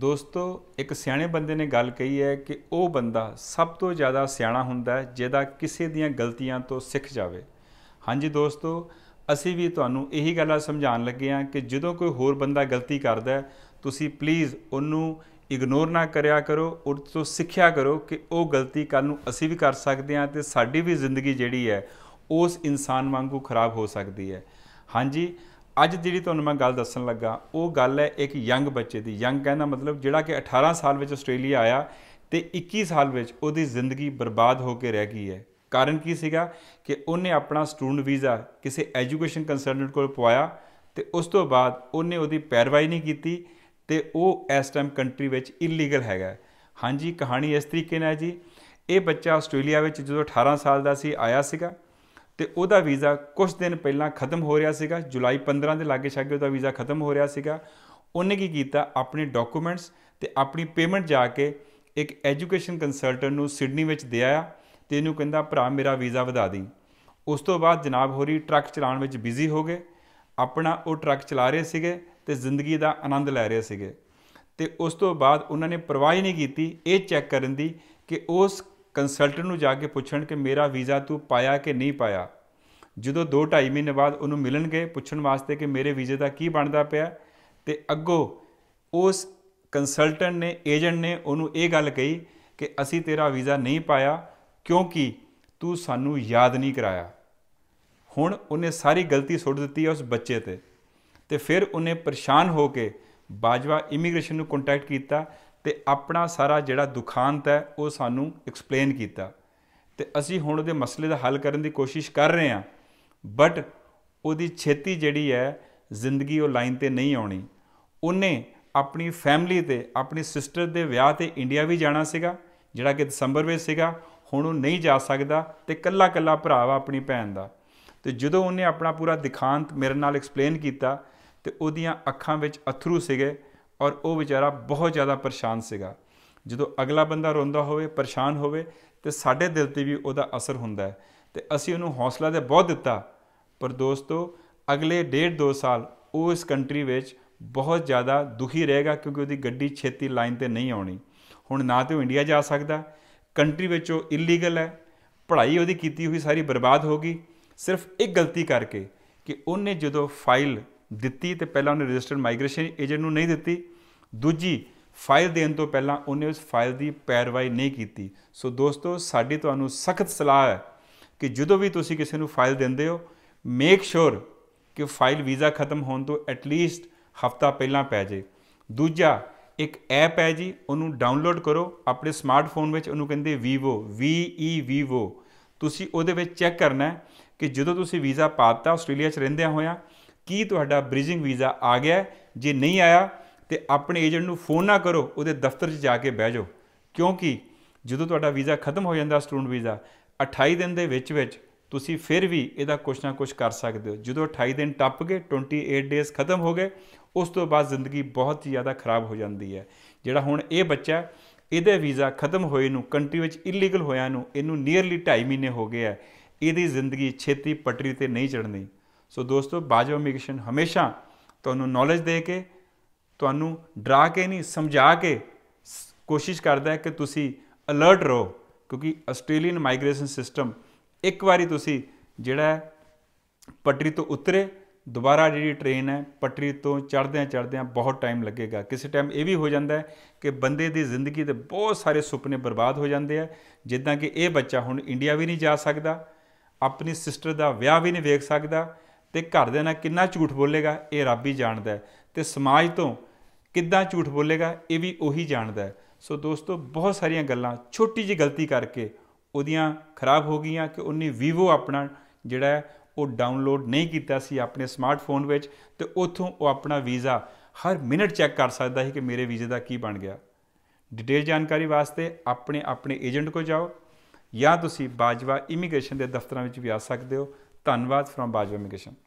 ਦੋਸਤੋ ਇੱਕ ਸਿਆਣੇ ਬੰਦੇ ਨੇ ਗੱਲ ਕਹੀ ਹੈ ਕਿ ਉਹ ਬੰਦਾ ਸਭ ਤੋਂ ਜ਼ਿਆਦਾ ਸਿਆਣਾ ਹੁੰਦਾ ਹੈ ਜਿਹਦਾ ਕਿਸੇ ਦੀਆਂ ਗਲਤੀਆਂ ਤੋਂ ਸਿੱਖ ਜਾਵੇ ਹਾਂਜੀ ਦੋਸਤੋ ਅਸੀਂ ਵੀ ਤੁਹਾਨੂੰ ਇਹੀ ਗੱਲਾਂ ਸਮਝਾਉਣ ਲੱਗੇ ਆ ਕਿ ਜਦੋਂ ਕੋਈ ਹੋਰ ਬੰਦਾ ਗਲਤੀ ਕਰਦਾ ਹੈ ਤੁਸੀਂ ਪਲੀਜ਼ ਉਹਨੂੰ ਇਗਨੋਰ ਨਾ ਕਰਿਆ ਕਰੋ ਉਸ ਤੋਂ ਸਿੱਖਿਆ ਕਰੋ ਕਿ ਉਹ ਗਲਤੀ ਕੱਲ ਨੂੰ ਅਸੀਂ ਵੀ ਕਰ ਸਕਦੇ ਆ ਤੇ ਸਾਡੀ ਵੀ ਜ਼ਿੰਦਗੀ ਜਿਹੜੀ ਹੈ ਉਸ ਇਨਸਾਨ ਵਾਂਗੂ ਖਰਾਬ ਹੋ ਸਕਦੀ ਹੈ ਹਾਂਜੀ ਅੱਜ ਜਿਹੜੀ ਤੁਹਾਨੂੰ ਮੈਂ ਗੱਲ ਦੱਸਣ ਲੱਗਾ ਉਹ ਗੱਲ ਹੈ ਇੱਕ ਯੰਗ ਬੱਚੇ ਦੀ ਯੰਗ ਕਹਿੰਦਾ ਮਤਲਬ ਜਿਹੜਾ ਕਿ 18 ਸਾਲ ਵਿੱਚ ਆਸਟ੍ਰੇਲੀਆ ਆਇਆ ਤੇ 21 ਸਾਲ ਵਿੱਚ ਉਹਦੀ ਜ਼ਿੰਦਗੀ ਬਰਬਾਦ ਹੋ ਕੇ ਰਹਿ ਗਈ ਹੈ ਕਾਰਨ ਕੀ ਸੀਗਾ ਕਿ ਉਹਨੇ ਆਪਣਾ ਸਟੂਡੈਂਟ ਵੀਜ਼ਾ ਕਿਸੇ ਐਜੂਕੇਸ਼ਨ ਕੰਸਲਟੈਂਟ ਕੋਲ ਪਵਾਇਆ ਤੇ ਉਸ ਤੋਂ ਬਾਅਦ ਉਹਨੇ ਉਹਦੀ ਪੈਰਵਾਈ ਨਹੀਂ ਕੀਤੀ ਤੇ ਉਹ ਇਸ ਟਾਈਮ ਕੰਟਰੀ ਵਿੱਚ ਇਲੀਗਲ ਹੈਗਾ ਹਾਂਜੀ ਕਹਾਣੀ ਇਸ ਤਰੀਕੇ ਨਾਲ ਜੀ ਇਹ ਬੱਚਾ ਆਸਟ੍ਰੇਲੀਆ ਵਿੱਚ ਜਦੋਂ 18 ਸਾਲ ਦਾ ਸੀ ਆਇਆ ਸੀਗਾ ਤੇ ਉਹਦਾ ਵੀਜ਼ਾ ਕੁਝ ਦਿਨ ਪਹਿਲਾਂ ਖਤਮ ਹੋ ਰਿਹਾ ਸੀਗਾ ਜੁਲਾਈ 15 ਦੇ ਲਾਗੇ ਛਾਗੇ ਉਹਦਾ ਵੀਜ਼ਾ ਖਤਮ ਹੋ ਰਿਹਾ ਸੀਗਾ ਉਹਨੇ ਕੀ ਕੀਤਾ ਆਪਣੇ ਡਾਕੂਮੈਂਟਸ ਤੇ ਆਪਣੀ ਪੇਮੈਂਟ ਜਾ ਕੇ ਇੱਕ ਐਜੂਕੇਸ਼ਨ ਕੰਸਲਟੈਂਟ ਨੂੰ ਸਿਡਨੀ ਵਿੱਚ ਦੇ ਆਇਆ ਤੇ ਇਹਨੂੰ ਕਹਿੰਦਾ ਭਰਾ ਮੇਰਾ ਵੀਜ਼ਾ ਵਧਾ ਦੇ ਉਸ ਤੋਂ ਬਾਅਦ ਜਨਾਬ ਹੋਰੀ ਟਰੱਕ ਚਲਾਉਣ ਵਿੱਚ ਬਿਜ਼ੀ ਹੋ ਗਏ ਆਪਣਾ ਉਹ ਟਰੱਕ ਚਲਾ ਰਹੇ ਸੀਗੇ ਤੇ ਜ਼ਿੰਦਗੀ ਦਾ ਆਨੰਦ ਲੈ ਰਹੇ ਸੀਗੇ ਤੇ ਉਸ ਤੋਂ ਬਾਅਦ ਉਹਨਾਂ ਨੇ ਪਰਵਾਹ ਹੀ ਨਹੀਂ ਕੀਤੀ ਇਹ ਚੈੱਕ ਕਰਨ ਦੀ ਕਿ ਉਸ ਕੰਸਲਟੈਂਟ ਨੂੰ ਜਾ ਕੇ ਪੁੱਛਣ ਕਿ ਮੇਰਾ ਵੀਜ਼ਾ ਤੂੰ ਪਾਇਆ ਕਿ ਨਹੀਂ ਪਾਇਆ ਜਦੋਂ 2-2.5 ਮਹੀਨੇ ਬਾਅਦ ਉਹਨੂੰ ਮਿਲਣਗੇ ਪੁੱਛਣ ਵਾਸਤੇ ਕਿ ਮੇਰੇ ਵੀਜ਼ੇ ਦਾ ਕੀ ਬਣਦਾ ਪਿਆ ਤੇ ਅੱਗੋ ਉਸ ਕੰਸਲਟੈਂਟ ਨੇ ਏਜੰਟ ਨੇ ਉਹਨੂੰ ਇਹ ਗੱਲ ਕਹੀ ਕਿ ਅਸੀਂ ਤੇਰਾ ਵੀਜ਼ਾ ਨਹੀਂ ਪਾਇਆ ਕਿਉਂਕਿ ਤੂੰ ਸਾਨੂੰ ਯਾਦ ਨਹੀਂ ਕਰਾਇਆ ਹੁਣ ਉਹਨੇ ਸਾਰੀ ਗਲਤੀ ਸੁੱਟ ਦਿੱਤੀ ਹੈ ਉਸ ਬੱਚੇ ਤੇ ਤੇ ਫਿਰ ਉਹਨੇ ਪਰੇਸ਼ਾਨ ਹੋ ਕੇ ਬਾਜਵਾ ਇਮੀਗ੍ਰੇਸ਼ਨ ਨੂੰ ਕੰਟੈਕਟ ਕੀਤਾ ਤੇ ਆਪਣਾ ਸਾਰਾ ਜਿਹੜਾ ਦੁਖਾਂਤ ਹੈ ਉਹ ਸਾਨੂੰ ਐਕਸਪਲੇਨ ਕੀਤਾ ਤੇ ਅਸੀਂ ਹੁਣ ਉਹਦੇ ਮਸਲੇ ਦਾ ਹੱਲ ਕਰਨ ਦੀ ਕੋਸ਼ਿਸ਼ ਕਰ ਰਹੇ ਹਾਂ ਬਟ ਉਹਦੀ ਛੇਤੀ ਜਿਹੜੀ ਹੈ ਜ਼ਿੰਦਗੀ ਉਹ ਲਾਈਨ ਤੇ ਨਹੀਂ ਆਉਣੀ ਉਹਨੇ ਆਪਣੀ ਫੈਮਿਲੀ ਤੇ ਆਪਣੀ ਸਿਸਟਰ ਦੇ ਵਿਆਹ ਤੇ ਇੰਡੀਆ ਵੀ ਜਾਣਾ ਸੀਗਾ ਜਿਹੜਾ ਕਿ ਦਸੰਬਰ ਵਿੱਚ ਸੀਗਾ ਹੁਣ ਉਹ ਨਹੀਂ ਜਾ ਸਕਦਾ ਤੇ ਕੱਲਾ ਕੱਲਾ ਭਰਾ ਵਾ ਆਪਣੀ ਭੈਣ ਦਾ ਤੇ ਜਦੋਂ ਉਹਨੇ ਆਪਣਾ ਪੂਰਾ ਦਿਖਾਂਤ ਮੇਰੇ ਨਾਲ ਐਕਸਪਲੇਨ ਕੀਤਾ ਤੇ ਉਹਦੀਆਂ ਅੱਖਾਂ ਵਿੱਚ ਅਥਰੂ ਸੀਗੇ ਔਰ ਉਹ ਵਿਚਾਰਾ ਬਹੁਤ ਜ਼ਿਆਦਾ ਪਰੇਸ਼ਾਨ ਸੀਗਾ ਜਦੋਂ ਅਗਲਾ ਬੰਦਾ ਰੋਂਦਾ ਹੋਵੇ ਪਰੇਸ਼ਾਨ ਹੋਵੇ ਤੇ ਸਾਡੇ ਦਿਲ ਤੇ ਵੀ ਉਹਦਾ ਅਸਰ ਹੁੰਦਾ ਹੈ ਤੇ ਅਸੀਂ ਉਹਨੂੰ ਹੌਸਲਾ ਦੇ ਬਹੁਤ ਦਿੱਤਾ ਪਰ ਦੋਸਤੋ ਅਗਲੇ 1.5 2 ਸਾਲ ਉਹ ਇਸ ਕੰਟਰੀ ਵਿੱਚ ਬਹੁਤ ਜ਼ਿਆਦਾ ਦੁਖੀ ਰਹੇਗਾ ਕਿਉਂਕਿ ਉਹਦੀ ਗੱਡੀ ਛੇਤੀ ਲਾਈਨ ਤੇ ਨਹੀਂ ਆਉਣੀ ਹੁਣ ਨਾ ਤੇ ਉਹ ਇੰਡੀਆ ਜਾ ਸਕਦਾ ਕੰਟਰੀ ਵਿੱਚ ਉਹ ਇਲੀਗਲ ਹੈ ਪੜ੍ਹਾਈ ਉਹਦੀ ਕੀਤੀ ਹੋਈ ਸਾਰੀ ਬਰਬਾਦ ਹੋ ਗਈ ਸਿਰਫ ਇੱਕ ਗਲਤੀ ਕਰਕੇ ਕਿ ਉਹਨੇ ਜਦੋਂ ਫਾਈਲ ਦਿੱਤੀ ਤੇ ਪਹਿਲਾਂ ਉਹਨੇ ਰਜਿਸਟਰਡ ਮਾਈਗ੍ਰੇਸ਼ਨ ਏਜੰਟ ਨੂੰ ਨਹੀਂ ਦਿੱਤੀ ਦੂਜੀ ਫਾਈਲ ਦੇਣ ਤੋਂ ਪਹਿਲਾਂ ਉਹਨੇ ਉਸ ਫਾਈਲ ਦੀ ਪੈਰਵਾਈ ਨਹੀਂ ਕੀਤੀ ਸੋ ਦੋਸਤੋ ਸਾਡੀ ਤੁਹਾਨੂੰ ਸਖਤ ਸਲਾਹ ਹੈ ਕਿ ਜਦੋਂ ਵੀ ਤੁਸੀਂ ਕਿਸੇ ਨੂੰ ਫਾਈਲ ਦਿੰਦੇ ਹੋ ਮੇਕ ਸ਼ੋਰ ਕਿ ਫਾਈਲ ਵੀਜ਼ਾ ਖਤਮ ਹੋਣ ਤੋਂ ਐਟ ਲੀਸਟ ਹਫਤਾ ਪਹਿਲਾਂ ਪੈ ਜੇ ਦੂਜਾ ਇੱਕ ਐਪ ਹੈ ਜੀ ਉਹਨੂੰ ਡਾਊਨਲੋਡ ਕਰੋ ਆਪਣੇ ਸਮਾਰਟਫੋਨ ਵਿੱਚ ਉਹਨੂੰ ਕਹਿੰਦੇ ਵੀਵੋ v e ਵੀਵੋ ਤੁਸੀਂ ਉਹਦੇ ਵਿੱਚ ਚੈੱਕ ਕਰਨਾ ਹੈ ਕਿ ਜਦੋਂ ਤੁਸੀਂ ਵੀਜ਼ਾ ਪਾਤਾ ਆਸਟ੍ਰੇਲੀਆ 'ਚ ਰਹਿੰਦਿਆਂ ਹੋਇਆ ਕੀ ਤੁਹਾਡਾ ਬ੍ਰਿਜਿੰਗ ਵੀਜ਼ਾ ਆ ਗਿਆ ਜੇ ਨਹੀਂ ਆਇਆ ਤੇ ਆਪਣੇ ਏਜੰਟ ਨੂੰ ਫੋਨ ਨਾ ਕਰੋ ਉਹਦੇ ਦਫ਼ਤਰ 'ਚ ਜਾ ਕੇ ਬਹਿ ਜਾਓ ਕਿਉਂਕਿ ਜਦੋਂ ਤੁਹਾਡਾ ਵੀਜ਼ਾ ਖਤਮ ਹੋ ਜਾਂਦਾ ਸਟੂਡੈਂਟ ਵੀਜ਼ਾ 28 ਦਿਨ ਦੇ ਵਿੱਚ ਵਿੱਚ ਤੁਸੀਂ ਫਿਰ ਵੀ ਇਹਦਾ ਕੁਛ ਨਾ ਕੁਛ ਕਰ ਸਕਦੇ ਹੋ ਜਦੋਂ 28 ਦਿਨ ਟੱਪ ਗਏ 28 ਡੇਸ ਖਤਮ ਹੋ ਗਏ ਉਸ ਤੋਂ ਬਾਅਦ ਜ਼ਿੰਦਗੀ ਬਹੁਤ ਹੀ ਜ਼ਿਆਦਾ ਖਰਾਬ ਹੋ ਜਾਂਦੀ ਹੈ ਜਿਹੜਾ ਹੁਣ ਇਹ ਬੱਚਾ ਇਹਦੇ ਵੀਜ਼ਾ ਖਤਮ ਹੋਏ ਨੂੰ ਕੰਟਰੀ ਵਿੱਚ ਇਲੀਗਲ ਹੋਇਆ ਨੂੰ ਇਹਨੂੰ ਨੀਅਰਲੀ 2.5 ਮਹੀਨੇ ਹੋ ਗਏ ਆ ਇਹਦੀ ਜ਼ਿੰਦਗੀ ਛੇਤੀ ਪਟਰੀ ਤੇ ਨਹੀਂ ਚੜਨੀ ਸੋ ਦੋਸਤੋ ਬਾਜਵਾ ਇਮੀਗ੍ਰੇਸ਼ਨ ਹਮੇਸ਼ਾ ਤੁਹਾਨੂੰ ਨੌਲੇਜ ਦੇ ਕੇ ਤੁਹਾਨੂੰ ਡਰਾ ਕੇ ਨਹੀਂ ਸਮਝਾ ਕੇ ਕੋਸ਼ਿਸ਼ ਕਰਦਾ ਹੈ ਕਿ ਤੁਸੀਂ ਅਲਰਟ ਰਹੋ ਕਿਉਂਕਿ ਆਸਟ੍ਰੇਲੀਅਨ ਮਾਈਗ੍ਰੇਸ਼ਨ ਸਿਸਟਮ ਇੱਕ ਵਾਰੀ ਤੁਸੀਂ ਜਿਹੜਾ ਪਟਰੀ ਤੋਂ ਉਤਰੇ ਦੁਬਾਰਾ ਜਿਹੜੀ ਟ੍ਰੇਨ ਹੈ ਪਟਰੀ ਤੋਂ ਚੜਦਿਆਂ ਚੜਦਿਆਂ ਬਹੁਤ ਟਾਈਮ ਲੱਗੇਗਾ ਕਿਸੇ ਟਾਈਮ ਇਹ ਵੀ ਹੋ ਜਾਂਦਾ ਹੈ ਕਿ ਬੰਦੇ ਦੀ ਜ਼ਿੰਦਗੀ ਦੇ ਬਹੁਤ ਸਾਰੇ ਸੁਪਨੇ ਬਰਬਾਦ ਹੋ ਜਾਂਦੇ ਆ ਜਿੱਦਾਂ ਕਿ ਇਹ ਬੱਚਾ ਹੁਣ ਇੰਡੀਆ ਵੀ ਨਹੀਂ ਜਾ ਸਕਦਾ ਆਪਣੀ ਸਿਸਟਰ ਦਾ ਵਿਆਹ ਵੀ ਨਹੀਂ ਵੇਖ ਸਕਦਾ ਤੇ ਘਰ ਦੇ ਨਾਲ ਕਿੰਨਾ ਝੂਠ ਬੋਲੇਗਾ ਇਹ ਰੱਬ ਹੀ ਜਾਣਦਾ ਤੇ ਸਮਾਜ ਤੋਂ ਕਿੱਦਾਂ ਝੂਠ ਬੋਲੇਗਾ ਇਹ ਵੀ ਉਹੀ ਜਾਣਦਾ ਹੈ ਸੋ ਦੋਸਤੋ ਬਹੁਤ ਸਾਰੀਆਂ ਗੱਲਾਂ ਛੋਟੀ ਜੀ ਗਲਤੀ ਕਰਕੇ ਉਹਦੀਆਂ ਖਰਾਬ ਹੋ ਗਈਆਂ ਕਿ ਉਹਨੇ vivo ਆਪਣਾ ਜਿਹੜਾ ਉਹ ਡਾਊਨਲੋਡ ਨਹੀਂ ਕੀਤਾ ਸੀ ਆਪਣੇ ਸਮਾਰਟਫੋਨ ਵਿੱਚ ਤੇ ਉਥੋਂ ਉਹ ਆਪਣਾ ਵੀਜ਼ਾ ਹਰ ਮਿੰਟ ਚੈੱਕ ਕਰ ਸਕਦਾ ਸੀ ਕਿ ਮੇਰੇ ਵੀਜ਼ੇ ਦਾ ਕੀ ਬਣ ਗਿਆ ਡਿਟੇਲ ਜਾਣਕਾਰੀ ਵਾਸਤੇ ਆਪਣੇ ਆਪਣੇ ਏਜੰਟ ਕੋ ਜਾਓ ਜਾਂ ਤੁਸੀਂ ਬਾਜਵਾ ਇਮੀਗ੍ਰੇਸ਼ਨ ਦੇ ਦਫ਼ਤਰਾਂ ਵਿੱਚ ਵੀ ਆ ਸਕਦੇ ਹੋ ਧੰਨਵਾਦ ਫਰਮ ਬਾਜਵਾ ਇਮੀਗ੍ਰੇਸ਼ਨ